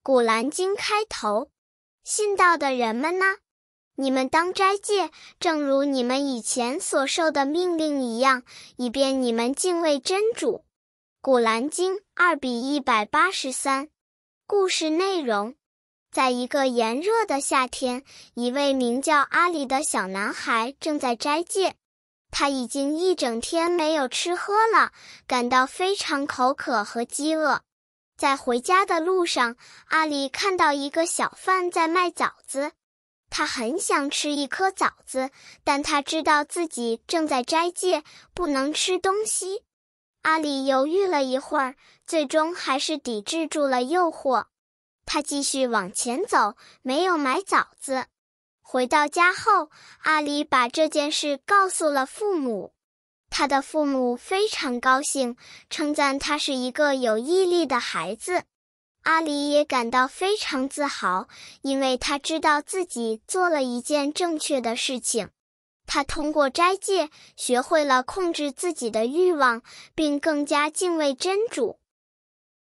《古兰经》开头，信道的人们呢？你们当斋戒，正如你们以前所受的命令一样，以便你们敬畏真主。《古兰经》二比一百八十三。故事内容：在一个炎热的夏天，一位名叫阿里的小男孩正在斋戒，他已经一整天没有吃喝了，感到非常口渴和饥饿。在回家的路上，阿里看到一个小贩在卖枣子，他很想吃一颗枣子，但他知道自己正在斋戒，不能吃东西。阿里犹豫了一会儿，最终还是抵制住了诱惑，他继续往前走，没有买枣子。回到家后，阿里把这件事告诉了父母。他的父母非常高兴，称赞他是一个有毅力的孩子。阿里也感到非常自豪，因为他知道自己做了一件正确的事情。他通过斋戒学会了控制自己的欲望，并更加敬畏真主。